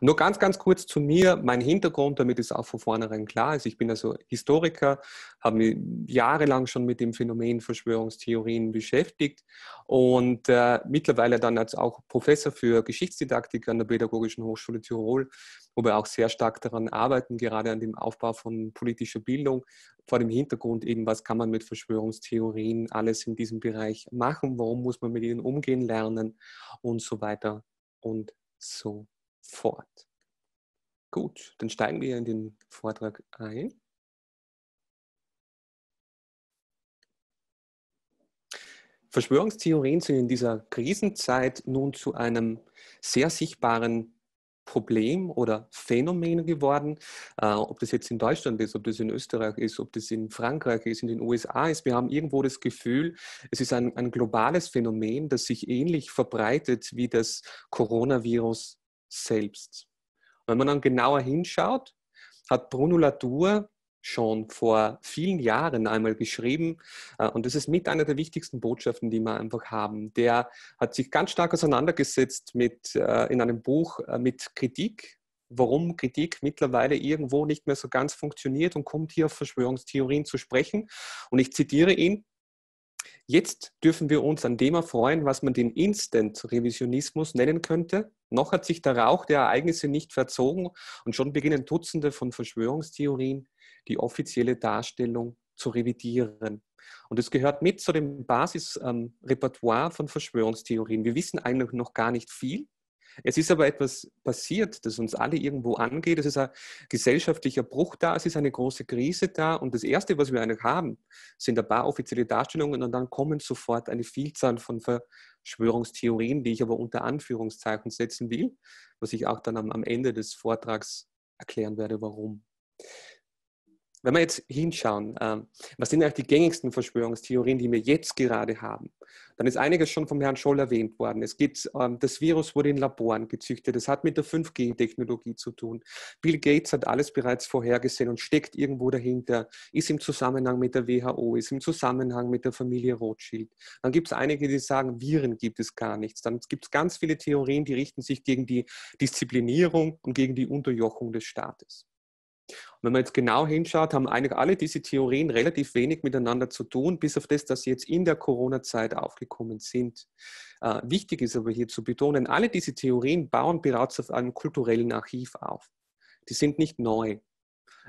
Nur ganz, ganz kurz zu mir, mein Hintergrund, damit es auch von vornherein klar ist. Ich bin also Historiker, habe mich jahrelang schon mit dem Phänomen Verschwörungstheorien beschäftigt und äh, mittlerweile dann als auch Professor für Geschichtsdidaktik an der Pädagogischen Hochschule Tirol, wo wir auch sehr stark daran arbeiten, gerade an dem Aufbau von politischer Bildung, vor dem Hintergrund eben, was kann man mit Verschwörungstheorien alles in diesem Bereich machen, warum muss man mit ihnen umgehen lernen und so weiter und so fort. Gut, dann steigen wir in den Vortrag ein. Verschwörungstheorien sind in dieser Krisenzeit nun zu einem sehr sichtbaren Problem oder Phänomen geworden. Äh, ob das jetzt in Deutschland ist, ob das in Österreich ist, ob das in Frankreich ist, in den USA ist. Wir haben irgendwo das Gefühl, es ist ein, ein globales Phänomen, das sich ähnlich verbreitet wie das Coronavirus selbst. Und wenn man dann genauer hinschaut, hat Bruno Latour schon vor vielen Jahren einmal geschrieben. Äh, und das ist mit einer der wichtigsten Botschaften, die wir einfach haben. Der hat sich ganz stark auseinandergesetzt mit, äh, in einem Buch äh, mit Kritik, warum Kritik mittlerweile irgendwo nicht mehr so ganz funktioniert und kommt hier auf Verschwörungstheorien zu sprechen. Und ich zitiere ihn. Jetzt dürfen wir uns an dem erfreuen, was man den Instant-Revisionismus nennen könnte. Noch hat sich der Rauch der Ereignisse nicht verzogen und schon beginnen Dutzende von Verschwörungstheorien die offizielle Darstellung zu revidieren. Und es gehört mit zu dem Basisrepertoire ähm, von Verschwörungstheorien. Wir wissen eigentlich noch gar nicht viel, es ist aber etwas passiert, das uns alle irgendwo angeht. Es ist ein gesellschaftlicher Bruch da, es ist eine große Krise da. Und das Erste, was wir eigentlich haben, sind ein paar offizielle Darstellungen und dann kommen sofort eine Vielzahl von Verschwörungstheorien, die ich aber unter Anführungszeichen setzen will, was ich auch dann am, am Ende des Vortrags erklären werde, warum wenn wir jetzt hinschauen, ähm, was sind eigentlich die gängigsten Verschwörungstheorien, die wir jetzt gerade haben, dann ist einiges schon vom Herrn Scholl erwähnt worden. Es geht, ähm, das Virus wurde in Laboren gezüchtet. es hat mit der 5G-Technologie zu tun. Bill Gates hat alles bereits vorhergesehen und steckt irgendwo dahinter. Ist im Zusammenhang mit der WHO, ist im Zusammenhang mit der Familie Rothschild. Dann gibt es einige, die sagen, Viren gibt es gar nichts. Dann gibt es ganz viele Theorien, die richten sich gegen die Disziplinierung und gegen die Unterjochung des Staates. Und wenn man jetzt genau hinschaut, haben eigentlich alle diese Theorien relativ wenig miteinander zu tun, bis auf das, dass sie jetzt in der Corona-Zeit aufgekommen sind. Äh, wichtig ist aber hier zu betonen, alle diese Theorien bauen bereits auf einem kulturellen Archiv auf. Die sind nicht neu.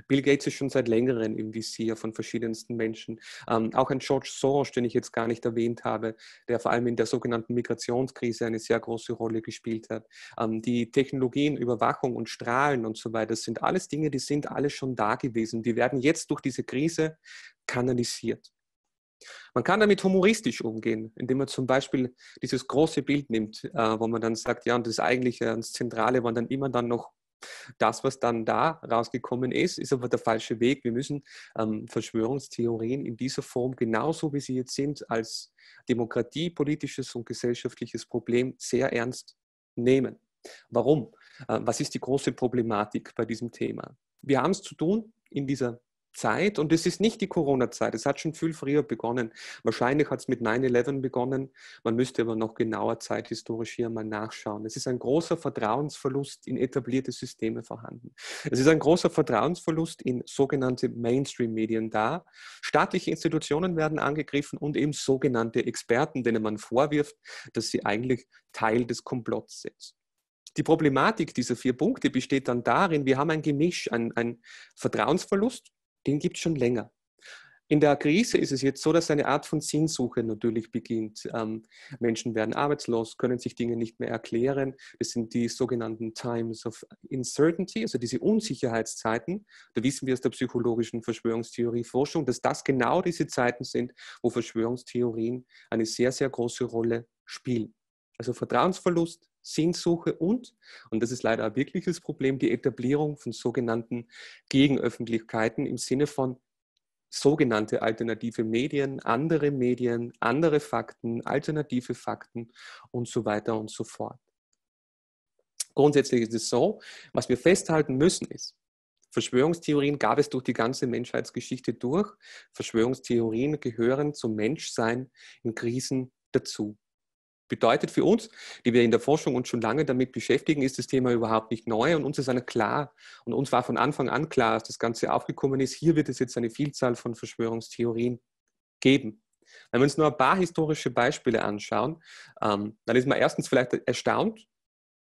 Bill Gates ist schon seit längerem im Visier von verschiedensten Menschen. Ähm, auch ein George Soros, den ich jetzt gar nicht erwähnt habe, der vor allem in der sogenannten Migrationskrise eine sehr große Rolle gespielt hat. Ähm, die Technologien, Überwachung und Strahlen und so weiter sind alles Dinge, die sind alle schon da gewesen. Die werden jetzt durch diese Krise kanalisiert. Man kann damit humoristisch umgehen, indem man zum Beispiel dieses große Bild nimmt, äh, wo man dann sagt, ja, und das eigentliche, das Zentrale waren dann immer dann noch das, was dann da rausgekommen ist, ist aber der falsche Weg. Wir müssen ähm, Verschwörungstheorien in dieser Form, genauso wie sie jetzt sind, als demokratiepolitisches und gesellschaftliches Problem sehr ernst nehmen. Warum? Äh, was ist die große Problematik bei diesem Thema? Wir haben es zu tun in dieser Zeit und es ist nicht die Corona-Zeit. Es hat schon viel früher begonnen. Wahrscheinlich hat es mit 9-11 begonnen. Man müsste aber noch genauer zeithistorisch hier mal nachschauen. Es ist ein großer Vertrauensverlust in etablierte Systeme vorhanden. Es ist ein großer Vertrauensverlust in sogenannte Mainstream-Medien da. Staatliche Institutionen werden angegriffen und eben sogenannte Experten, denen man vorwirft, dass sie eigentlich Teil des Komplotts sind die Problematik dieser vier Punkte besteht dann darin, wir haben ein Gemisch, ein, ein Vertrauensverlust, den gibt es schon länger. In der Krise ist es jetzt so, dass eine Art von Sinnsuche natürlich beginnt. Ähm, Menschen werden arbeitslos, können sich Dinge nicht mehr erklären. Das sind die sogenannten Times of Uncertainty, also diese Unsicherheitszeiten. Da wissen wir aus der psychologischen Verschwörungstheorieforschung, dass das genau diese Zeiten sind, wo Verschwörungstheorien eine sehr, sehr große Rolle spielen. Also Vertrauensverlust, Sinnsuche und, und das ist leider ein wirkliches Problem, die Etablierung von sogenannten Gegenöffentlichkeiten im Sinne von sogenannte alternative Medien, andere Medien, andere Fakten, alternative Fakten und so weiter und so fort. Grundsätzlich ist es so, was wir festhalten müssen ist, Verschwörungstheorien gab es durch die ganze Menschheitsgeschichte durch. Verschwörungstheorien gehören zum Menschsein in Krisen dazu. Bedeutet für uns, die wir in der Forschung uns schon lange damit beschäftigen, ist das Thema überhaupt nicht neu und uns ist einer klar. Und uns war von Anfang an klar, dass das Ganze aufgekommen ist, hier wird es jetzt eine Vielzahl von Verschwörungstheorien geben. Wenn wir uns nur ein paar historische Beispiele anschauen, ähm, dann ist man erstens vielleicht erstaunt,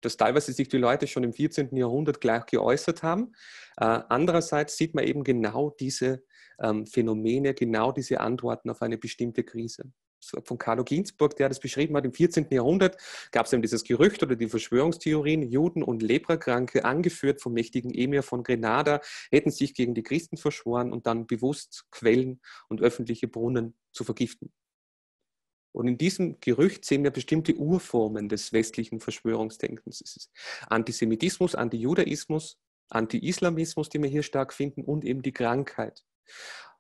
dass teilweise sich die Leute schon im 14. Jahrhundert gleich geäußert haben. Äh, andererseits sieht man eben genau diese ähm, Phänomene, genau diese Antworten auf eine bestimmte Krise von Carlo Ginzburg, der das beschrieben hat, im 14. Jahrhundert gab es eben dieses Gerücht oder die Verschwörungstheorien, Juden und Leprakranke, angeführt vom mächtigen Emir von Grenada, hätten sich gegen die Christen verschworen und dann bewusst Quellen und öffentliche Brunnen zu vergiften. Und in diesem Gerücht sehen wir bestimmte Urformen des westlichen Verschwörungsdenkens. Es ist Antisemitismus, Antijudaismus, Anti-Islamismus, die wir hier stark finden, und eben die Krankheit.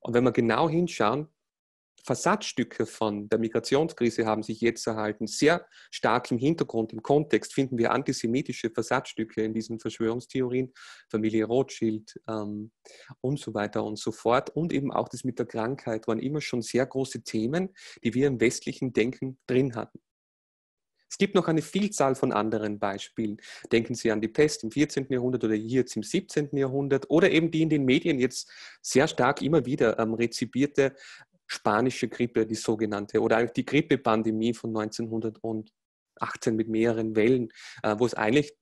Und wenn wir genau hinschauen, Versatzstücke von der Migrationskrise haben sich jetzt erhalten. Sehr stark im Hintergrund, im Kontext finden wir antisemitische Versatzstücke in diesen Verschwörungstheorien, Familie Rothschild ähm, und so weiter und so fort. Und eben auch das mit der Krankheit waren immer schon sehr große Themen, die wir im westlichen Denken drin hatten. Es gibt noch eine Vielzahl von anderen Beispielen. Denken Sie an die Pest im 14. Jahrhundert oder jetzt im 17. Jahrhundert oder eben die in den Medien jetzt sehr stark immer wieder ähm, rezipierte spanische Grippe, die sogenannte, oder eigentlich die Grippepandemie von 1918 mit mehreren Wellen, äh, wo es eigentlich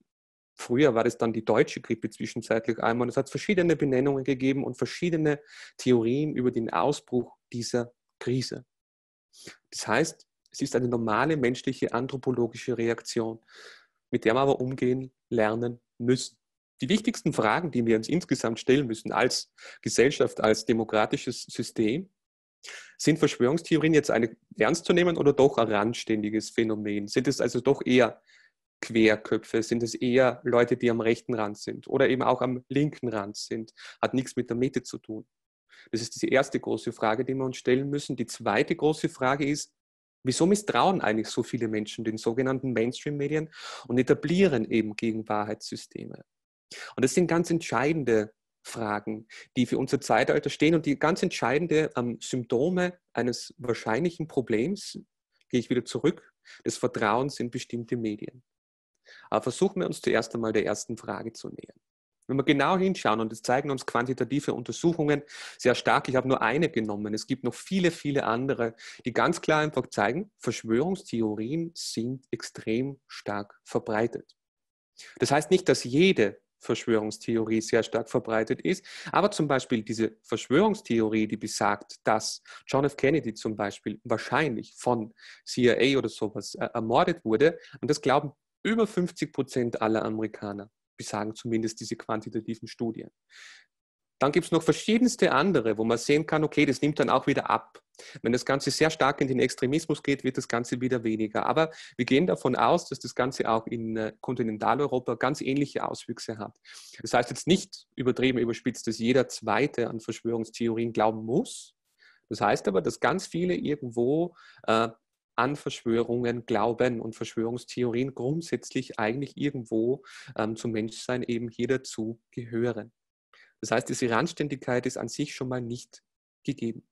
Früher war das dann die deutsche Grippe zwischenzeitlich einmal. Und es hat verschiedene Benennungen gegeben und verschiedene Theorien über den Ausbruch dieser Krise. Das heißt, es ist eine normale menschliche anthropologische Reaktion, mit der wir aber umgehen lernen müssen. Die wichtigsten Fragen, die wir uns insgesamt stellen müssen als Gesellschaft, als demokratisches System, sind Verschwörungstheorien jetzt eine ernst zu nehmen oder doch ein randständiges Phänomen? Sind es also doch eher Querköpfe? Sind es eher Leute, die am rechten Rand sind oder eben auch am linken Rand sind? Hat nichts mit der Mitte zu tun. Das ist die erste große Frage, die wir uns stellen müssen. Die zweite große Frage ist, wieso misstrauen eigentlich so viele Menschen den sogenannten Mainstream-Medien und etablieren eben Gegenwahrheitssysteme? Und das sind ganz entscheidende Fragen, die für unser Zeitalter stehen und die ganz entscheidende ähm, Symptome eines wahrscheinlichen Problems, gehe ich wieder zurück, des Vertrauens in bestimmte Medien. Aber versuchen wir uns zuerst einmal der ersten Frage zu nähern. Wenn wir genau hinschauen, und das zeigen uns quantitative Untersuchungen sehr stark, ich habe nur eine genommen, es gibt noch viele, viele andere, die ganz klar einfach zeigen, Verschwörungstheorien sind extrem stark verbreitet. Das heißt nicht, dass jede Verschwörungstheorie sehr stark verbreitet ist. Aber zum Beispiel diese Verschwörungstheorie, die besagt, dass John F. Kennedy zum Beispiel wahrscheinlich von CIA oder sowas äh, ermordet wurde. Und das glauben über 50 Prozent aller Amerikaner, besagen zumindest diese quantitativen Studien. Dann gibt es noch verschiedenste andere, wo man sehen kann, okay, das nimmt dann auch wieder ab. Wenn das Ganze sehr stark in den Extremismus geht, wird das Ganze wieder weniger. Aber wir gehen davon aus, dass das Ganze auch in äh, Kontinentaleuropa ganz ähnliche Auswüchse hat. Das heißt jetzt nicht übertrieben überspitzt, dass jeder Zweite an Verschwörungstheorien glauben muss. Das heißt aber, dass ganz viele irgendwo äh, an Verschwörungen glauben und Verschwörungstheorien grundsätzlich eigentlich irgendwo ähm, zum Menschsein eben hier dazu gehören. Das heißt, diese Randständigkeit ist an sich schon mal nicht gegeben.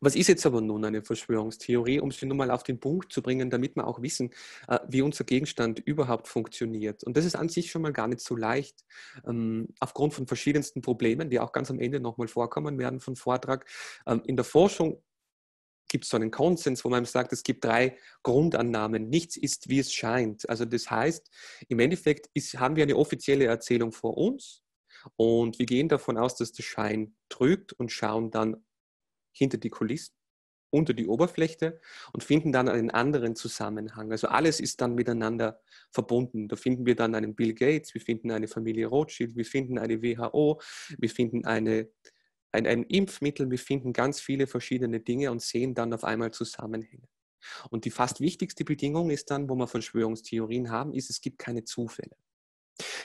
Was ist jetzt aber nun eine Verschwörungstheorie, um sie nun mal auf den Punkt zu bringen, damit wir auch wissen, äh, wie unser Gegenstand überhaupt funktioniert? Und das ist an sich schon mal gar nicht so leicht, ähm, aufgrund von verschiedensten Problemen, die auch ganz am Ende nochmal vorkommen werden vom Vortrag. Ähm, in der Forschung gibt es so einen Konsens, wo man sagt, es gibt drei Grundannahmen. Nichts ist, wie es scheint. Also das heißt, im Endeffekt ist, haben wir eine offizielle Erzählung vor uns und wir gehen davon aus, dass der Schein trügt und schauen dann hinter die Kulissen, unter die Oberfläche und finden dann einen anderen Zusammenhang. Also alles ist dann miteinander verbunden. Da finden wir dann einen Bill Gates, wir finden eine Familie Rothschild, wir finden eine WHO, wir finden eine, ein, ein Impfmittel, wir finden ganz viele verschiedene Dinge und sehen dann auf einmal Zusammenhänge. Und die fast wichtigste Bedingung ist dann, wo wir Verschwörungstheorien haben, ist, es gibt keine Zufälle.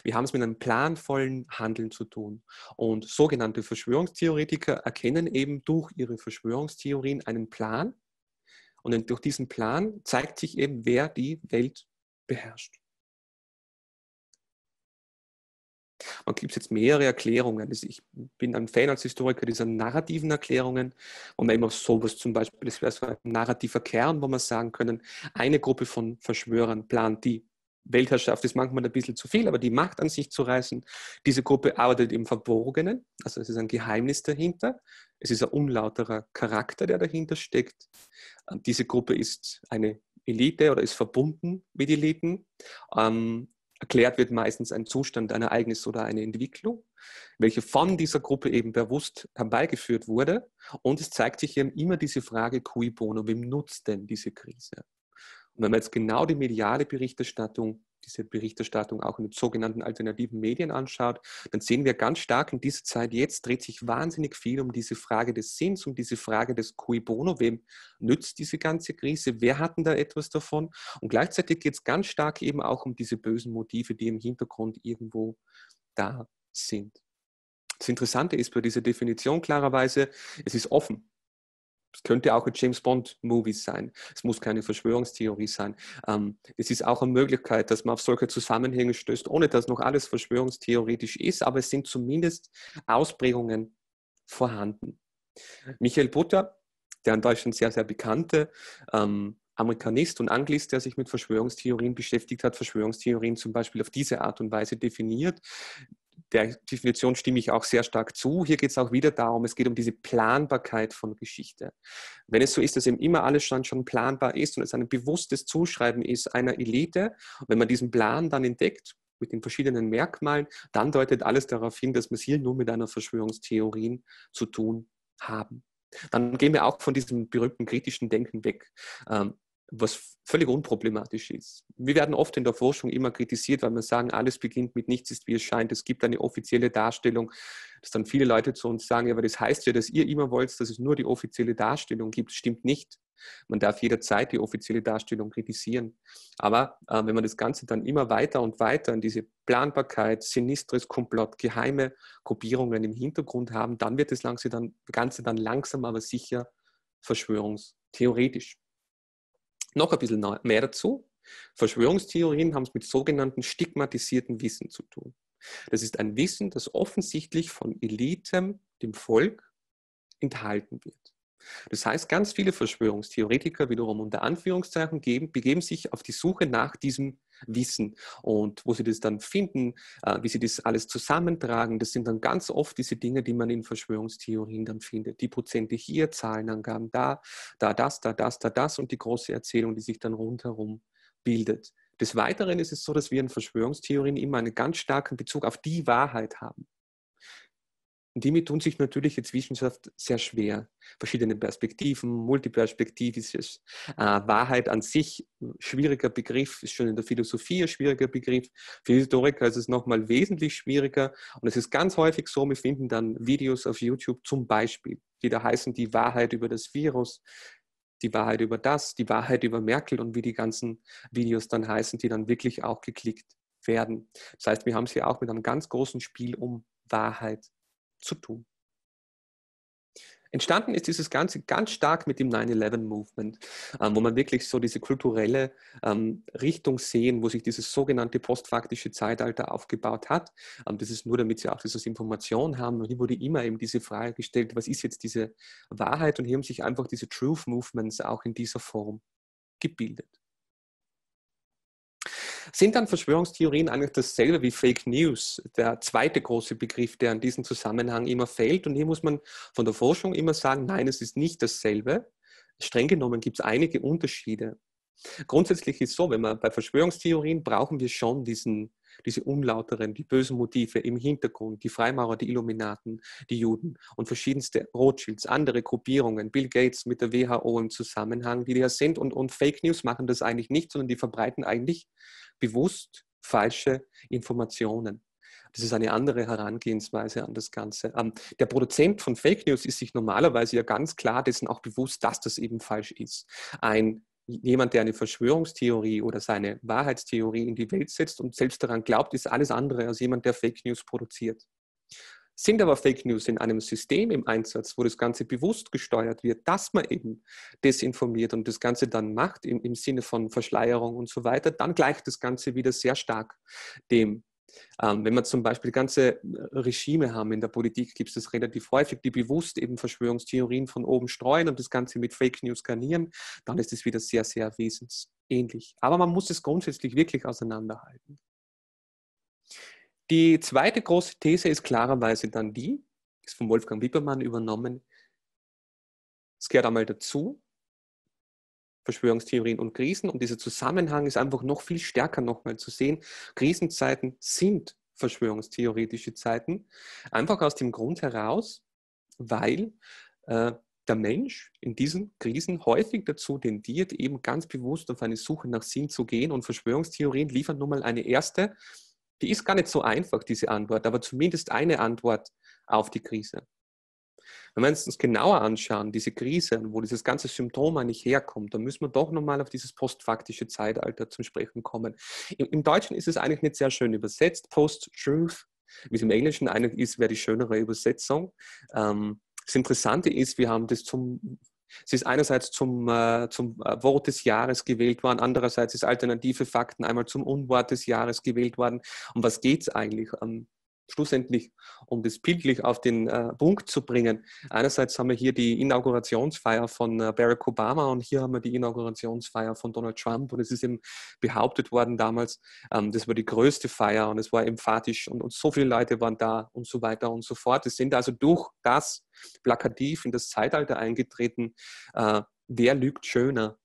Wir haben es mit einem planvollen Handeln zu tun. Und sogenannte Verschwörungstheoretiker erkennen eben durch ihre Verschwörungstheorien einen Plan. Und durch diesen Plan zeigt sich eben, wer die Welt beherrscht. Man gibt jetzt mehrere Erklärungen. Also ich bin ein Fan als Historiker dieser narrativen Erklärungen, wo man immer sowas zum Beispiel, das wäre so ein narrativer Kern, wo man sagen können, eine Gruppe von Verschwörern plant die Weltherrschaft ist manchmal ein bisschen zu viel, aber die Macht an sich zu reißen. Diese Gruppe arbeitet im Verborgenen, also es ist ein Geheimnis dahinter. Es ist ein unlauterer Charakter, der dahinter steckt. Ähm, diese Gruppe ist eine Elite oder ist verbunden mit Eliten. Ähm, erklärt wird meistens ein Zustand, ein Ereignis oder eine Entwicklung, welche von dieser Gruppe eben bewusst herbeigeführt wurde. Und es zeigt sich eben immer diese Frage, cui bono, wem nutzt denn diese Krise? Und wenn man jetzt genau die mediale Berichterstattung, diese Berichterstattung auch in den sogenannten alternativen Medien anschaut, dann sehen wir ganz stark in dieser Zeit jetzt dreht sich wahnsinnig viel um diese Frage des Sinns, um diese Frage des Cui Bono, wem nützt diese ganze Krise, wer hat denn da etwas davon? Und gleichzeitig geht es ganz stark eben auch um diese bösen Motive, die im Hintergrund irgendwo da sind. Das Interessante ist bei dieser Definition klarerweise, es ist offen es könnte auch ein James Bond-Movie sein. Es muss keine Verschwörungstheorie sein. Ähm, es ist auch eine Möglichkeit, dass man auf solche Zusammenhänge stößt, ohne dass noch alles verschwörungstheoretisch ist, aber es sind zumindest Ausprägungen vorhanden. Michael Butter, der in Deutschland sehr, sehr bekannte ähm, Amerikanist und Anglist, der sich mit Verschwörungstheorien beschäftigt hat, Verschwörungstheorien zum Beispiel auf diese Art und Weise definiert, der Definition stimme ich auch sehr stark zu. Hier geht es auch wieder darum, es geht um diese Planbarkeit von Geschichte. Wenn es so ist, dass eben immer alles schon, schon planbar ist und es ein bewusstes Zuschreiben ist einer Elite, und wenn man diesen Plan dann entdeckt, mit den verschiedenen Merkmalen, dann deutet alles darauf hin, dass wir es hier nur mit einer Verschwörungstheorie zu tun haben. Dann gehen wir auch von diesem berühmten kritischen Denken weg. Ähm, was völlig unproblematisch ist. Wir werden oft in der Forschung immer kritisiert, weil wir sagen, alles beginnt mit nichts ist wie es scheint. Es gibt eine offizielle Darstellung, dass dann viele Leute zu uns sagen, ja, aber das heißt ja, dass ihr immer wollt, dass es nur die offizielle Darstellung gibt. Stimmt nicht. Man darf jederzeit die offizielle Darstellung kritisieren. Aber äh, wenn man das Ganze dann immer weiter und weiter in diese Planbarkeit, sinistres Komplott, geheime Gruppierungen im Hintergrund haben, dann wird das Ganze dann, Ganze dann langsam aber sicher verschwörungstheoretisch. Noch ein bisschen mehr dazu. Verschwörungstheorien haben es mit sogenannten stigmatisierten Wissen zu tun. Das ist ein Wissen, das offensichtlich von Eliten, dem Volk, enthalten wird. Das heißt, ganz viele Verschwörungstheoretiker wiederum unter Anführungszeichen geben, begeben sich auf die Suche nach diesem Wissen. Und wo sie das dann finden, äh, wie sie das alles zusammentragen, das sind dann ganz oft diese Dinge, die man in Verschwörungstheorien dann findet. Die Prozente hier, Zahlenangaben da, da das, da das, da das und die große Erzählung, die sich dann rundherum bildet. Des Weiteren ist es so, dass wir in Verschwörungstheorien immer einen ganz starken Bezug auf die Wahrheit haben. Und damit tun sich natürlich jetzt Wissenschaft sehr schwer. Verschiedene Perspektiven, multiperspektivisches, äh, Wahrheit an sich, schwieriger Begriff, ist schon in der Philosophie ein schwieriger Begriff. Für Historiker ist es nochmal wesentlich schwieriger. Und es ist ganz häufig so, wir finden dann Videos auf YouTube zum Beispiel, die da heißen, die Wahrheit über das Virus, die Wahrheit über das, die Wahrheit über Merkel und wie die ganzen Videos dann heißen, die dann wirklich auch geklickt werden. Das heißt, wir haben es hier auch mit einem ganz großen Spiel um Wahrheit zu tun. Entstanden ist dieses Ganze ganz stark mit dem 9-11-Movement, ähm, wo man wirklich so diese kulturelle ähm, Richtung sehen, wo sich dieses sogenannte postfaktische Zeitalter aufgebaut hat. Ähm, das ist nur, damit Sie auch diese Information haben. Und hier wurde immer eben diese Frage gestellt, was ist jetzt diese Wahrheit? Und hier haben sich einfach diese Truth-Movements auch in dieser Form gebildet. Sind dann Verschwörungstheorien eigentlich dasselbe wie Fake News? Der zweite große Begriff, der in diesem Zusammenhang immer fällt. Und hier muss man von der Forschung immer sagen, nein, es ist nicht dasselbe. Streng genommen gibt es einige Unterschiede. Grundsätzlich ist es so, wenn man bei Verschwörungstheorien brauchen wir schon diesen, diese unlauteren, die bösen Motive im Hintergrund, die Freimaurer, die Illuminaten, die Juden und verschiedenste Rothschilds, andere Gruppierungen, Bill Gates mit der WHO im Zusammenhang, die da sind und, und Fake News machen das eigentlich nicht, sondern die verbreiten eigentlich bewusst falsche Informationen. Das ist eine andere Herangehensweise an das Ganze. Ähm, der Produzent von Fake News ist sich normalerweise ja ganz klar dessen auch bewusst, dass das eben falsch ist. Ein jemand, der eine Verschwörungstheorie oder seine Wahrheitstheorie in die Welt setzt und selbst daran glaubt, ist alles andere als jemand, der Fake News produziert. Sind aber Fake News in einem System im Einsatz, wo das Ganze bewusst gesteuert wird, dass man eben desinformiert und das Ganze dann macht im, im Sinne von Verschleierung und so weiter, dann gleicht das Ganze wieder sehr stark dem ähm, wenn wir zum Beispiel ganze äh, Regime haben in der Politik, gibt es das relativ häufig, die bewusst eben Verschwörungstheorien von oben streuen und das Ganze mit Fake News garnieren, dann ist es wieder sehr, sehr wesensähnlich. Aber man muss es grundsätzlich wirklich auseinanderhalten. Die zweite große These ist klarerweise dann die, ist von Wolfgang Wippermann übernommen, es gehört einmal dazu, Verschwörungstheorien und Krisen. Und dieser Zusammenhang ist einfach noch viel stärker nochmal zu sehen. Krisenzeiten sind verschwörungstheoretische Zeiten, einfach aus dem Grund heraus, weil äh, der Mensch in diesen Krisen häufig dazu tendiert, eben ganz bewusst auf eine Suche nach Sinn zu gehen. Und Verschwörungstheorien liefern nun mal eine erste, die ist gar nicht so einfach, diese Antwort, aber zumindest eine Antwort auf die Krise. Wenn wir uns genauer anschauen, diese Krise, wo dieses ganze Symptom eigentlich herkommt, dann müssen wir doch nochmal auf dieses postfaktische Zeitalter zum Sprechen kommen. Im, Im Deutschen ist es eigentlich nicht sehr schön übersetzt. Post-Truth, wie es im Englischen eigentlich ist, wäre die schönere Übersetzung. Ähm, das Interessante ist, wir haben das zum es ist einerseits zum, äh, zum äh, Wort des Jahres gewählt worden, andererseits ist alternative Fakten einmal zum Unwort des Jahres gewählt worden. Um was geht es eigentlich? Ähm, schlussendlich, um das bildlich auf den äh, Punkt zu bringen, einerseits haben wir hier die Inaugurationsfeier von äh, Barack Obama und hier haben wir die Inaugurationsfeier von Donald Trump und es ist eben behauptet worden damals, ähm, das war die größte Feier und es war emphatisch und, und so viele Leute waren da und so weiter und so fort. Es sind also durch das plakativ in das Zeitalter eingetreten, äh, wer lügt schöner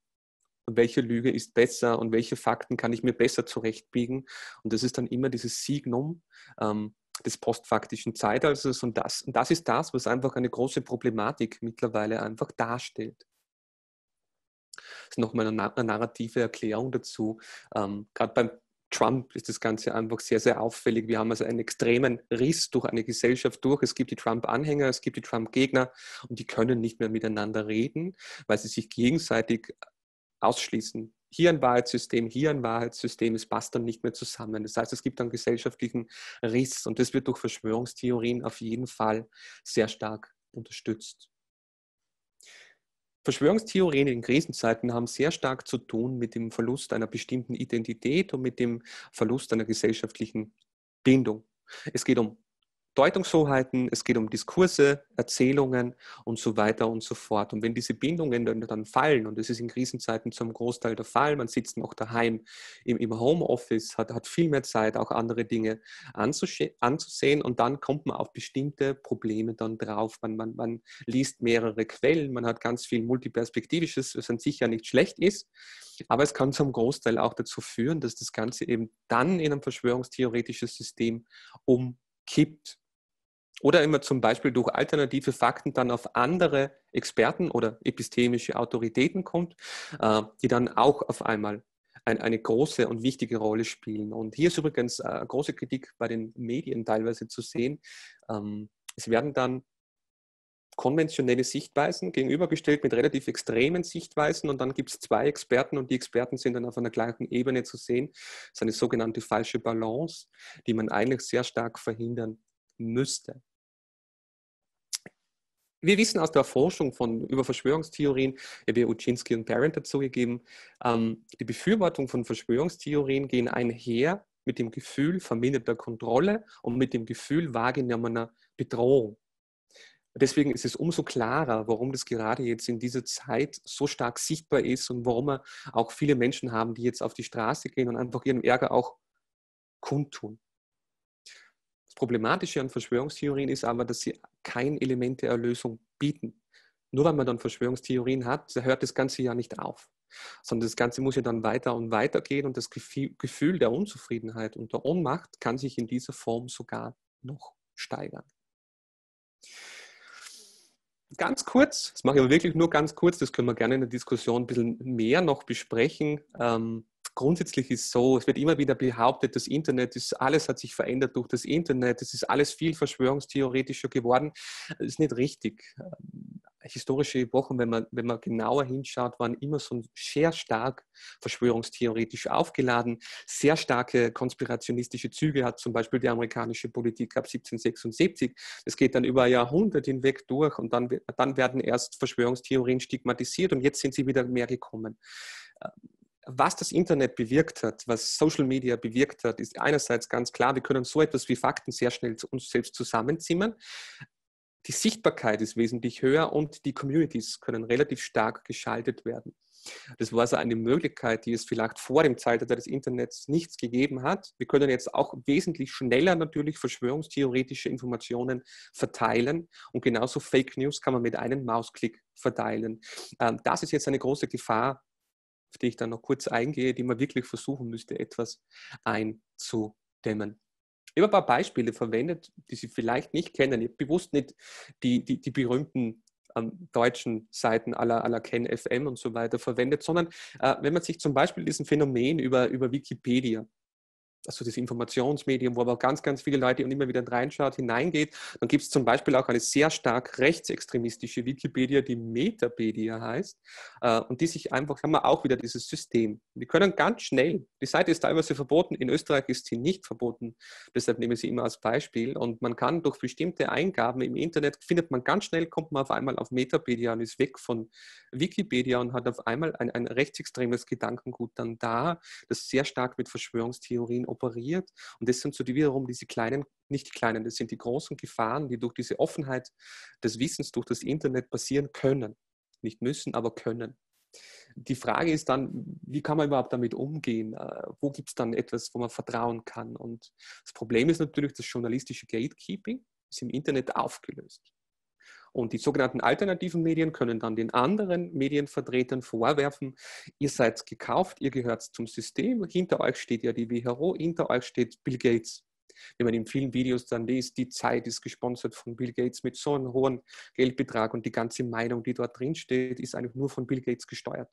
und welche Lüge ist besser und welche Fakten kann ich mir besser zurechtbiegen. Und das ist dann immer dieses Signum, ähm, des postfaktischen Zeitalters und das, und das ist das, was einfach eine große Problematik mittlerweile einfach darstellt. Das ist nochmal eine narrative Erklärung dazu. Ähm, Gerade beim Trump ist das Ganze einfach sehr, sehr auffällig. Wir haben also einen extremen Riss durch eine Gesellschaft durch. Es gibt die Trump-Anhänger, es gibt die Trump-Gegner und die können nicht mehr miteinander reden, weil sie sich gegenseitig ausschließen hier ein Wahrheitssystem, hier ein Wahrheitssystem, es passt dann nicht mehr zusammen. Das heißt, es gibt einen gesellschaftlichen Riss und das wird durch Verschwörungstheorien auf jeden Fall sehr stark unterstützt. Verschwörungstheorien in Krisenzeiten haben sehr stark zu tun mit dem Verlust einer bestimmten Identität und mit dem Verlust einer gesellschaftlichen Bindung. Es geht um Deutungshoheiten, es geht um Diskurse, Erzählungen und so weiter und so fort. Und wenn diese Bindungen dann, dann fallen, und das ist in Krisenzeiten zum Großteil der Fall, man sitzt noch daheim im, im Homeoffice, hat, hat viel mehr Zeit, auch andere Dinge anzusehen und dann kommt man auf bestimmte Probleme dann drauf. Man, man, man liest mehrere Quellen, man hat ganz viel Multiperspektivisches, was an sich ja nicht schlecht ist, aber es kann zum Großteil auch dazu führen, dass das Ganze eben dann in ein verschwörungstheoretisches System umkippt oder immer zum Beispiel durch alternative Fakten dann auf andere Experten oder epistemische Autoritäten kommt, äh, die dann auch auf einmal eine große und wichtige Rolle spielen. Und hier ist übrigens äh, große Kritik bei den Medien teilweise zu sehen. Ähm, es werden dann konventionelle Sichtweisen gegenübergestellt mit relativ extremen Sichtweisen und dann gibt es zwei Experten und die Experten sind dann auf einer gleichen Ebene zu sehen. Das ist eine sogenannte falsche Balance, die man eigentlich sehr stark verhindern müsste. Wir wissen aus der Forschung von, über Verschwörungstheorien, ich habe Uczynski und Parent dazugegeben, ähm, die Befürwortung von Verschwörungstheorien gehen einher mit dem Gefühl verminderter Kontrolle und mit dem Gefühl wahrgenommener Bedrohung. Deswegen ist es umso klarer, warum das gerade jetzt in dieser Zeit so stark sichtbar ist und warum wir auch viele Menschen haben, die jetzt auf die Straße gehen und einfach ihren Ärger auch kundtun. Problematische an Verschwörungstheorien ist aber, dass sie kein Element der Erlösung bieten. Nur weil man dann Verschwörungstheorien hat, hört das Ganze ja nicht auf, sondern das Ganze muss ja dann weiter und weiter gehen und das Gefühl der Unzufriedenheit und der Ohnmacht kann sich in dieser Form sogar noch steigern. Ganz kurz, das mache ich aber wirklich nur ganz kurz, das können wir gerne in der Diskussion ein bisschen mehr noch besprechen. Ähm, grundsätzlich ist so, es wird immer wieder behauptet, das Internet ist, alles hat sich verändert durch das Internet, es ist alles viel verschwörungstheoretischer geworden. Das ist nicht richtig. Ähm, historische Epochen, wenn man, wenn man genauer hinschaut, waren immer so sehr stark verschwörungstheoretisch aufgeladen. Sehr starke konspirationistische Züge hat zum Beispiel die amerikanische Politik ab 1776. Das geht dann über Jahrhunderte hinweg durch und dann, dann werden erst Verschwörungstheorien stigmatisiert und jetzt sind sie wieder mehr gekommen ähm, was das Internet bewirkt hat, was Social Media bewirkt hat, ist einerseits ganz klar, wir können so etwas wie Fakten sehr schnell zu uns selbst zusammenzimmern. Die Sichtbarkeit ist wesentlich höher und die Communities können relativ stark geschaltet werden. Das war so eine Möglichkeit, die es vielleicht vor dem Zeitalter des Internets nichts gegeben hat. Wir können jetzt auch wesentlich schneller natürlich verschwörungstheoretische Informationen verteilen und genauso Fake News kann man mit einem Mausklick verteilen. Ähm, das ist jetzt eine große Gefahr auf die ich dann noch kurz eingehe, die man wirklich versuchen müsste, etwas einzudämmen. Ich habe ein paar Beispiele verwendet, die Sie vielleicht nicht kennen. Ich habe bewusst nicht die, die, die berühmten ähm, deutschen Seiten aller aller KenFM und so weiter verwendet, sondern äh, wenn man sich zum Beispiel diesen Phänomen über, über Wikipedia also das Informationsmedium, wo aber ganz, ganz viele Leute und immer wieder reinschaut, hineingeht. Dann gibt es zum Beispiel auch eine sehr stark rechtsextremistische Wikipedia, die Metapedia heißt, äh, und die sich einfach, haben wir auch wieder dieses System. Die können ganz schnell, die Seite ist teilweise verboten, in Österreich ist sie nicht verboten, deshalb nehmen wir sie immer als Beispiel. Und man kann durch bestimmte Eingaben im Internet, findet man ganz schnell, kommt man auf einmal auf Metapedia und ist weg von Wikipedia und hat auf einmal ein, ein rechtsextremes Gedankengut dann da, das sehr stark mit Verschwörungstheorien operiert. Und das sind so die wiederum diese kleinen, nicht die kleinen, das sind die großen Gefahren, die durch diese Offenheit des Wissens, durch das Internet passieren können. Nicht müssen, aber können. Die Frage ist dann, wie kann man überhaupt damit umgehen? Äh, wo gibt es dann etwas, wo man vertrauen kann? Und das Problem ist natürlich das journalistische Gatekeeping, ist im Internet aufgelöst. Und die sogenannten alternativen Medien können dann den anderen Medienvertretern vorwerfen, ihr seid gekauft, ihr gehört zum System, hinter euch steht ja die WHO, hinter euch steht Bill Gates. Wenn man in vielen Videos dann liest, die Zeit ist gesponsert von Bill Gates mit so einem hohen Geldbetrag und die ganze Meinung, die dort drin steht, ist eigentlich nur von Bill Gates gesteuert.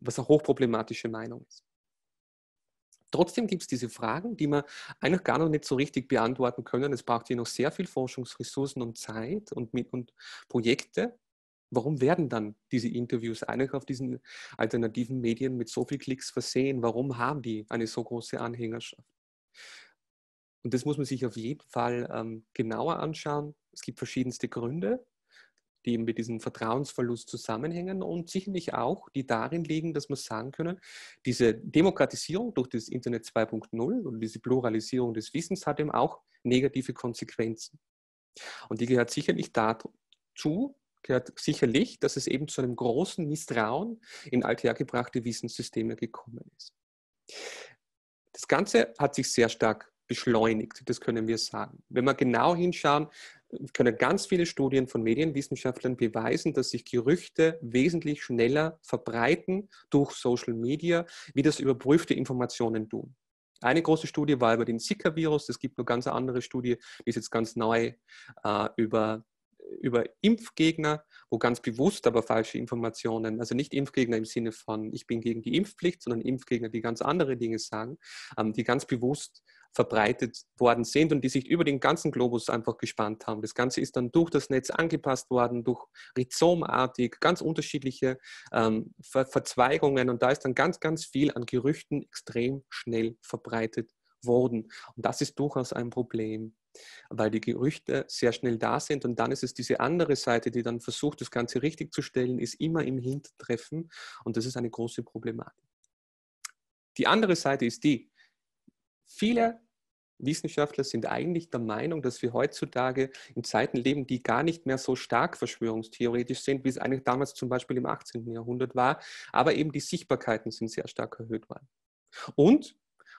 Was eine hochproblematische Meinung ist. Trotzdem gibt es diese Fragen, die wir eigentlich gar noch nicht so richtig beantworten können. Es braucht hier noch sehr viel Forschungsressourcen und Zeit und, und Projekte. Warum werden dann diese Interviews eigentlich auf diesen alternativen Medien mit so viel Klicks versehen? Warum haben die eine so große Anhängerschaft? Und das muss man sich auf jeden Fall ähm, genauer anschauen. Es gibt verschiedenste Gründe die eben mit diesem Vertrauensverlust zusammenhängen und sicherlich auch, die darin liegen, dass wir sagen können, diese Demokratisierung durch das Internet 2.0 und diese Pluralisierung des Wissens hat eben auch negative Konsequenzen. Und die gehört sicherlich dazu, gehört sicherlich, dass es eben zu einem großen Misstrauen in althergebrachte Wissenssysteme gekommen ist. Das Ganze hat sich sehr stark beschleunigt, das können wir sagen. Wenn wir genau hinschauen, können ganz viele Studien von Medienwissenschaftlern beweisen, dass sich Gerüchte wesentlich schneller verbreiten durch Social Media, wie das überprüfte Informationen tun. Eine große Studie war über den Zika-Virus. Es gibt noch ganz andere Studie, die ist jetzt ganz neu äh, über, über Impfgegner, wo ganz bewusst aber falsche Informationen, also nicht Impfgegner im Sinne von ich bin gegen die Impfpflicht, sondern Impfgegner, die ganz andere Dinge sagen, ähm, die ganz bewusst verbreitet worden sind und die sich über den ganzen Globus einfach gespannt haben. Das Ganze ist dann durch das Netz angepasst worden, durch rhizomartig, ganz unterschiedliche ähm, Ver Verzweigungen und da ist dann ganz, ganz viel an Gerüchten extrem schnell verbreitet worden. Und das ist durchaus ein Problem weil die Gerüchte sehr schnell da sind und dann ist es diese andere Seite, die dann versucht, das Ganze richtig zu stellen, ist immer im Hintertreffen und das ist eine große Problematik. Die andere Seite ist die, Viele Wissenschaftler sind eigentlich der Meinung, dass wir heutzutage in Zeiten leben, die gar nicht mehr so stark verschwörungstheoretisch sind, wie es eigentlich damals zum Beispiel im 18. Jahrhundert war, aber eben die Sichtbarkeiten sind sehr stark erhöht worden. Und,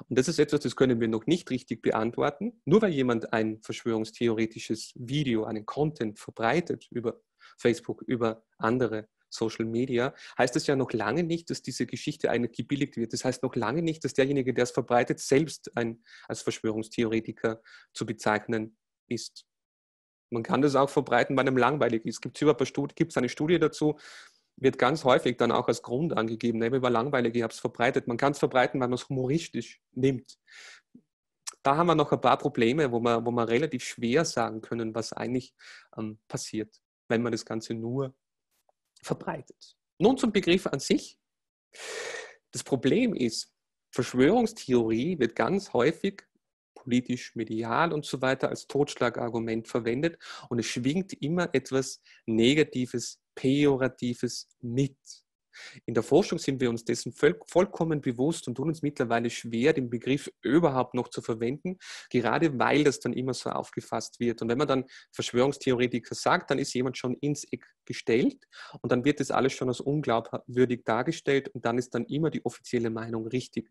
und das ist etwas, das können wir noch nicht richtig beantworten, nur weil jemand ein verschwörungstheoretisches Video, einen Content verbreitet über Facebook, über andere Social Media, heißt es ja noch lange nicht, dass diese Geschichte eine gebilligt wird. Das heißt noch lange nicht, dass derjenige, der es verbreitet, selbst ein, als Verschwörungstheoretiker zu bezeichnen ist. Man kann das auch verbreiten, wenn einem langweilig ist. Gibt es eine Studie dazu, wird ganz häufig dann auch als Grund angegeben. Ne, mir war langweilig, ich habe es verbreitet. Man kann es verbreiten, weil man es humoristisch nimmt. Da haben wir noch ein paar Probleme, wo man, wo man relativ schwer sagen können, was eigentlich ähm, passiert, wenn man das Ganze nur verbreitet. Nun zum Begriff an sich. Das Problem ist, Verschwörungstheorie wird ganz häufig politisch, medial und so weiter als Totschlagargument verwendet und es schwingt immer etwas Negatives, Pejoratives mit. In der Forschung sind wir uns dessen vollkommen bewusst und tun uns mittlerweile schwer, den Begriff überhaupt noch zu verwenden, gerade weil das dann immer so aufgefasst wird. Und wenn man dann Verschwörungstheoretiker sagt, dann ist jemand schon ins Eck gestellt und dann wird das alles schon als unglaubwürdig dargestellt und dann ist dann immer die offizielle Meinung richtig.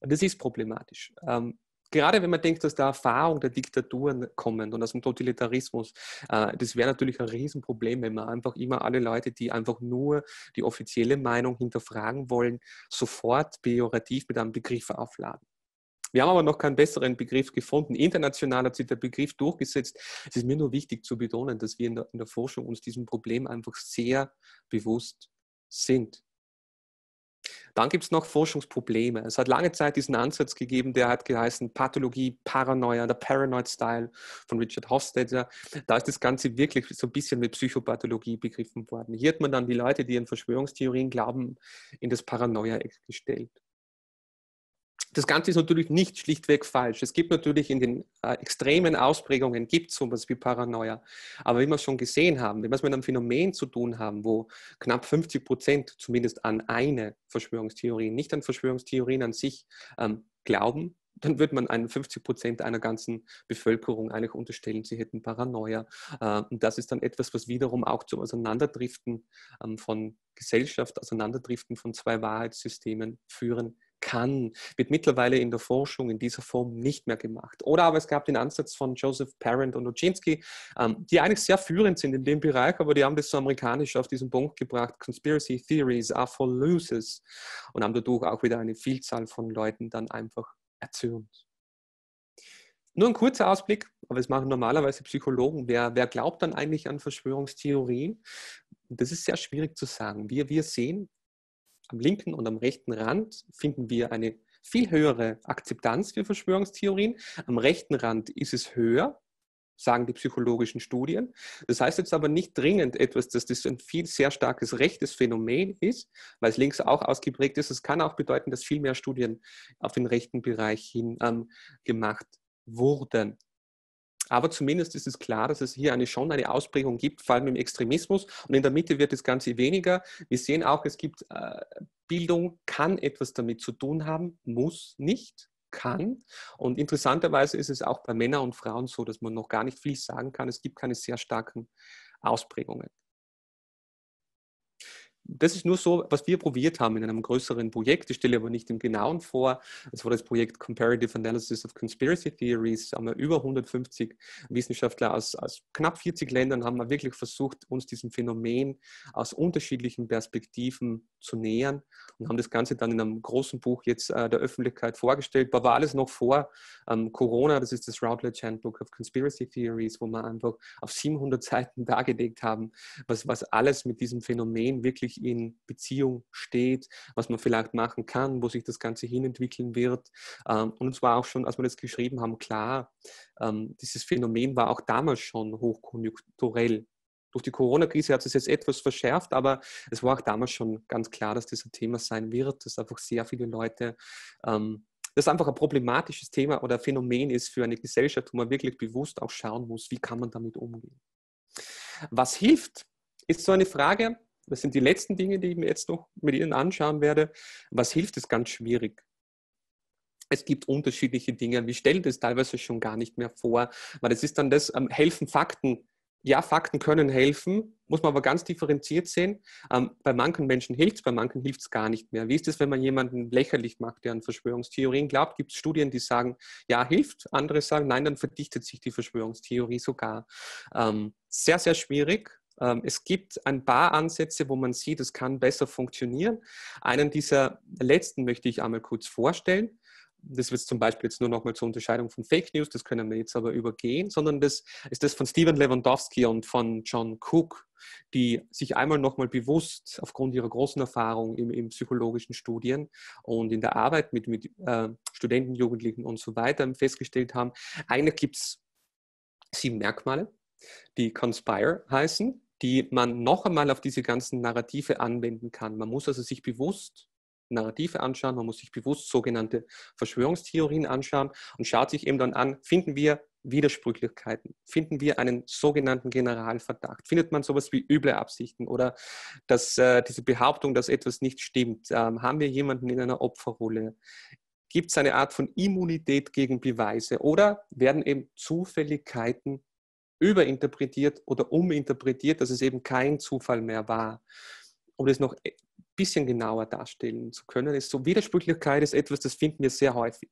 Das ist problematisch. Ähm, gerade wenn man denkt, dass da Erfahrung der Diktaturen kommen und aus dem Totalitarismus, äh, das wäre natürlich ein Riesenproblem, wenn man einfach immer alle Leute, die einfach nur die offizielle Meinung hinterfragen wollen, sofort pejorativ mit einem Begriff aufladen. Wir haben aber noch keinen besseren Begriff gefunden. International hat sich der Begriff durchgesetzt. Es ist mir nur wichtig zu betonen, dass wir in der, in der Forschung uns diesem Problem einfach sehr bewusst sind. Dann gibt es noch Forschungsprobleme. Es hat lange Zeit diesen Ansatz gegeben, der hat geheißen Pathologie, Paranoia, der Paranoid Style von Richard Hofstadter. Da ist das Ganze wirklich so ein bisschen mit Psychopathologie begriffen worden. Hier hat man dann die Leute, die an Verschwörungstheorien glauben, in das Paranoia-Eck gestellt das Ganze ist natürlich nicht schlichtweg falsch. Es gibt natürlich in den äh, extremen Ausprägungen gibt etwas wie Paranoia. Aber wie wir schon gesehen haben, wenn wir es mit einem Phänomen zu tun haben, wo knapp 50 Prozent zumindest an eine Verschwörungstheorie, nicht an Verschwörungstheorien an sich ähm, glauben, dann würde man einen 50 Prozent einer ganzen Bevölkerung eigentlich unterstellen, sie hätten Paranoia. Äh, und das ist dann etwas, was wiederum auch zum Auseinanderdriften ähm, von Gesellschaft, Auseinanderdriften von zwei Wahrheitssystemen führen kann, wird mittlerweile in der Forschung in dieser Form nicht mehr gemacht. Oder aber es gab den Ansatz von Joseph Parent und Oczynski, ähm, die eigentlich sehr führend sind in dem Bereich, aber die haben das so amerikanisch auf diesen Punkt gebracht, Conspiracy Theories are for losers und haben dadurch auch wieder eine Vielzahl von Leuten dann einfach erzürnt. Nur ein kurzer Ausblick, aber es machen normalerweise Psychologen. Wer, wer glaubt dann eigentlich an Verschwörungstheorien? Das ist sehr schwierig zu sagen. Wir, wir sehen am linken und am rechten Rand finden wir eine viel höhere Akzeptanz für Verschwörungstheorien. Am rechten Rand ist es höher, sagen die psychologischen Studien. Das heißt jetzt aber nicht dringend etwas, dass das ein viel sehr starkes rechtes Phänomen ist, weil es links auch ausgeprägt ist. Es kann auch bedeuten, dass viel mehr Studien auf den rechten Bereich hin ähm, gemacht wurden. Aber zumindest ist es klar, dass es hier eine, schon eine Ausprägung gibt, vor allem im Extremismus. Und in der Mitte wird das Ganze weniger. Wir sehen auch, es gibt äh, Bildung, kann etwas damit zu tun haben, muss nicht kann. Und interessanterweise ist es auch bei Männern und Frauen so, dass man noch gar nicht viel sagen kann. Es gibt keine sehr starken Ausprägungen das ist nur so, was wir probiert haben in einem größeren Projekt. Ich stelle aber nicht im Genauen vor. Es war das Projekt Comparative Analysis of Conspiracy Theories. Da haben wir über 150 Wissenschaftler aus, aus knapp 40 Ländern haben wir wirklich versucht, uns diesem Phänomen aus unterschiedlichen Perspektiven zu nähern und haben das Ganze dann in einem großen Buch jetzt äh, der Öffentlichkeit vorgestellt. Da war alles noch vor ähm, Corona. Das ist das Routledge Handbook of Conspiracy Theories, wo wir einfach auf 700 Seiten dargelegt haben, was, was alles mit diesem Phänomen wirklich in Beziehung steht, was man vielleicht machen kann, wo sich das Ganze hinentwickeln wird. Ähm, und uns war auch schon, als wir das geschrieben haben, klar, ähm, dieses Phänomen war auch damals schon hochkonjunkturell. Durch die Corona-Krise hat es jetzt etwas verschärft, aber es war auch damals schon ganz klar, dass das ein Thema sein wird, dass einfach sehr viele Leute ähm, das einfach ein problematisches Thema oder Phänomen ist für eine Gesellschaft, wo man wirklich bewusst auch schauen muss, wie kann man damit umgehen. Was hilft, ist so eine Frage, das sind die letzten Dinge, die ich mir jetzt noch mit Ihnen anschauen werde. Was hilft, ist ganz schwierig. Es gibt unterschiedliche Dinge. Wir stellen das teilweise schon gar nicht mehr vor, weil es ist dann das ähm, Helfen Fakten. Ja, Fakten können helfen, muss man aber ganz differenziert sehen. Ähm, bei manchen Menschen hilft es, bei manchen hilft es gar nicht mehr. Wie ist es, wenn man jemanden lächerlich macht, der an Verschwörungstheorien glaubt? Gibt es Studien, die sagen, ja, hilft, andere sagen, nein, dann verdichtet sich die Verschwörungstheorie sogar. Ähm, sehr, sehr schwierig. Ähm, es gibt ein paar Ansätze, wo man sieht, es kann besser funktionieren. Einen dieser letzten möchte ich einmal kurz vorstellen. Das wird zum Beispiel jetzt nur nochmal zur Unterscheidung von Fake News, das können wir jetzt aber übergehen, sondern das ist das von Steven Lewandowski und von John Cook, die sich einmal nochmal bewusst aufgrund ihrer großen Erfahrung in, im, psychologischen Studien und in der Arbeit mit, mit äh, Studenten, Jugendlichen und so weiter festgestellt haben, eine gibt es sieben Merkmale, die Conspire heißen die man noch einmal auf diese ganzen Narrative anwenden kann. Man muss also sich bewusst Narrative anschauen, man muss sich bewusst sogenannte Verschwörungstheorien anschauen und schaut sich eben dann an, finden wir Widersprüchlichkeiten, finden wir einen sogenannten Generalverdacht, findet man sowas wie üble Absichten oder dass äh, diese Behauptung, dass etwas nicht stimmt, ähm, haben wir jemanden in einer Opferrolle, gibt es eine Art von Immunität gegen Beweise oder werden eben Zufälligkeiten überinterpretiert oder uminterpretiert, dass es eben kein Zufall mehr war. Um das noch ein bisschen genauer darstellen zu können, ist so Widersprüchlichkeit ist etwas, das finden wir sehr häufig.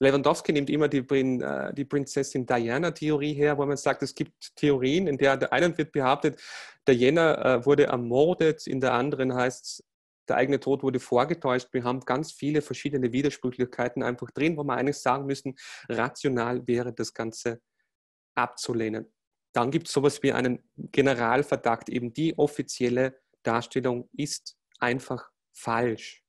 Lewandowski nimmt immer die, Prin, äh, die Prinzessin Diana-Theorie her, wo man sagt, es gibt Theorien, in der der einen wird behauptet, Diana äh, wurde ermordet, in der anderen heißt es, der eigene Tod wurde vorgetäuscht. Wir haben ganz viele verschiedene Widersprüchlichkeiten einfach drin, wo wir eigentlich sagen müssen, rational wäre das Ganze abzulehnen. Dann gibt es sowas wie einen Generalverdacht. Eben die offizielle Darstellung ist einfach falsch.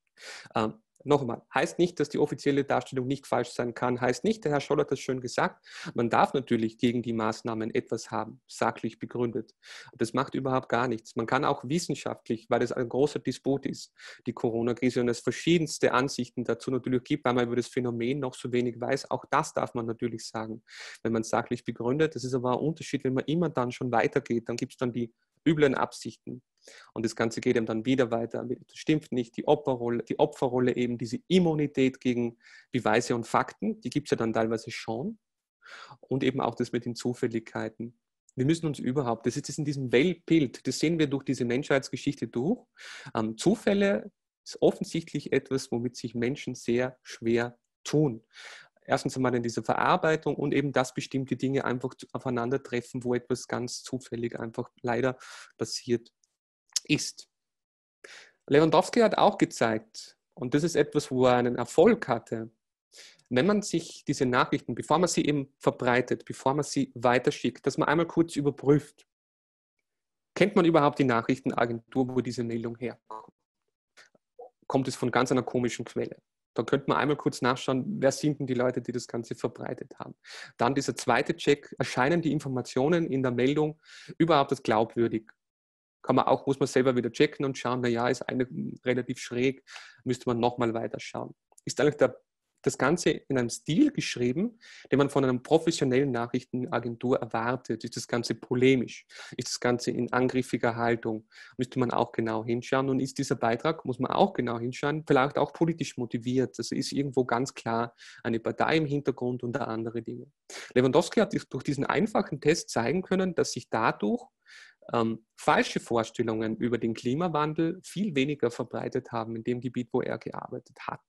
Ähm, Nochmal, heißt nicht, dass die offizielle Darstellung nicht falsch sein kann, heißt nicht, der Herr Scholl hat das schön gesagt, man darf natürlich gegen die Maßnahmen etwas haben, sachlich begründet. Das macht überhaupt gar nichts. Man kann auch wissenschaftlich, weil es ein großer Disput ist, die Corona-Krise und es verschiedenste Ansichten dazu natürlich gibt, weil man über das Phänomen noch so wenig weiß, auch das darf man natürlich sagen, wenn man sachlich begründet. Das ist aber ein Unterschied, wenn man immer dann schon weitergeht, dann gibt es dann die üblen Absichten. Und das Ganze geht eben dann wieder weiter. Das stimmt nicht. Die Opferrolle, die Opferrolle eben, diese Immunität gegen Beweise und Fakten, die gibt es ja dann teilweise schon. Und eben auch das mit den Zufälligkeiten. Wir müssen uns überhaupt, das ist in diesem Weltbild, das sehen wir durch diese Menschheitsgeschichte durch. Ähm, Zufälle ist offensichtlich etwas, womit sich Menschen sehr schwer tun erstens einmal in diese Verarbeitung und eben, dass bestimmte Dinge einfach aufeinandertreffen, wo etwas ganz zufällig einfach leider passiert ist. Lewandowski hat auch gezeigt, und das ist etwas, wo er einen Erfolg hatte, wenn man sich diese Nachrichten, bevor man sie eben verbreitet, bevor man sie weiterschickt, dass man einmal kurz überprüft, kennt man überhaupt die Nachrichtenagentur, wo diese Meldung herkommt? Kommt es von ganz einer komischen Quelle? Da könnte man einmal kurz nachschauen, wer sind denn die Leute, die das Ganze verbreitet haben. Dann dieser zweite Check, erscheinen die Informationen in der Meldung überhaupt als glaubwürdig? Kann man auch, muss man selber wieder checken und schauen, naja, ist eine relativ schräg, müsste man nochmal weiterschauen. Ist eigentlich der das Ganze in einem Stil geschrieben, den man von einer professionellen Nachrichtenagentur erwartet. Ist das Ganze polemisch? Ist das Ganze in angriffiger Haltung? Müsste man auch genau hinschauen. Und ist dieser Beitrag, muss man auch genau hinschauen, vielleicht auch politisch motiviert? Das also ist irgendwo ganz klar eine Partei im Hintergrund und andere Dinge. Lewandowski hat durch diesen einfachen Test zeigen können, dass sich dadurch ähm, falsche Vorstellungen über den Klimawandel viel weniger verbreitet haben in dem Gebiet, wo er gearbeitet hat.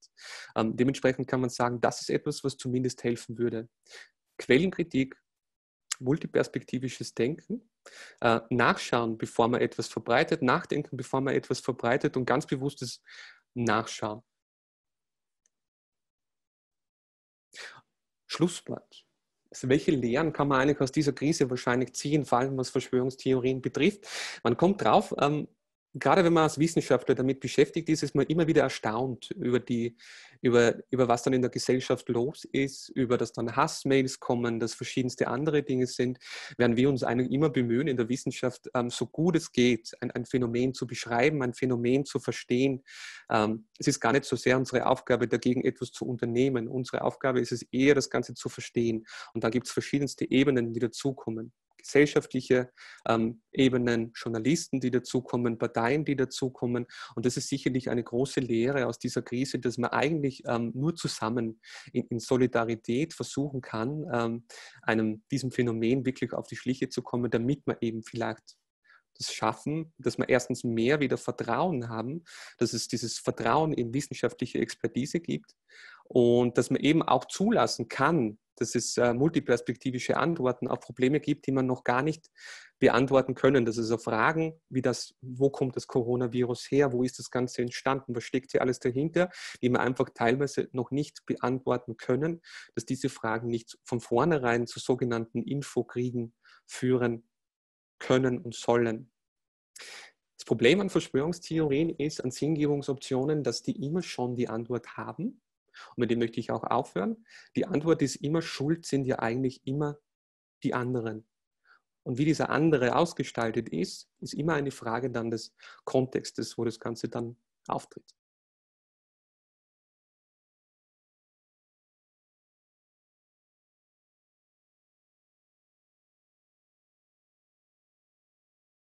Ähm, dementsprechend kann man sagen, das ist etwas, was zumindest helfen würde. Quellenkritik, multiperspektivisches Denken, äh, nachschauen, bevor man etwas verbreitet, nachdenken, bevor man etwas verbreitet und ganz bewusstes Nachschauen. Schlusswort. Also welche Lehren kann man eigentlich aus dieser Krise wahrscheinlich ziehen, vor allem was Verschwörungstheorien betrifft? Man kommt drauf, ähm, gerade wenn man als Wissenschaftler damit beschäftigt ist, ist man immer wieder erstaunt über, die, über, über was dann in der Gesellschaft los ist, über dass dann Hassmails kommen, dass verschiedenste andere Dinge sind, werden wir uns eigentlich immer bemühen, in der Wissenschaft ähm, so gut es geht, ein, ein, Phänomen zu beschreiben, ein Phänomen zu verstehen. Ähm, es ist gar nicht so sehr unsere Aufgabe, dagegen etwas zu unternehmen. Unsere Aufgabe ist es eher, das Ganze zu verstehen. Und da gibt es verschiedenste Ebenen, die dazukommen gesellschaftliche ähm, Ebenen, Journalisten, die dazukommen, Parteien, die dazukommen. Und das ist sicherlich eine große Lehre aus dieser Krise, dass man eigentlich ähm, nur zusammen in, in, Solidarität versuchen kann, ähm, einem, diesem Phänomen wirklich auf die Schliche zu kommen, damit man eben vielleicht das schaffen, dass wir erstens mehr wieder Vertrauen haben, dass es dieses Vertrauen in wissenschaftliche Expertise gibt und dass man eben auch zulassen kann, dass es äh, multiperspektivische Antworten auf Probleme gibt, die man noch gar nicht beantworten können. Das ist so Fragen wie das, wo kommt das Coronavirus her, wo ist das Ganze entstanden, was steckt hier alles dahinter, die man einfach teilweise noch nicht beantworten können, dass diese Fragen nicht von vornherein zu sogenannten Infokriegen führen können und sollen. Das Problem an Verschwörungstheorien ist, an Sinngebungsoptionen, dass die immer schon die Antwort haben und mit dem möchte ich auch aufhören. Die Antwort ist immer, schuld sind ja eigentlich immer die anderen. Und wie dieser andere ausgestaltet ist, ist immer eine Frage dann des Kontextes, wo das Ganze dann auftritt.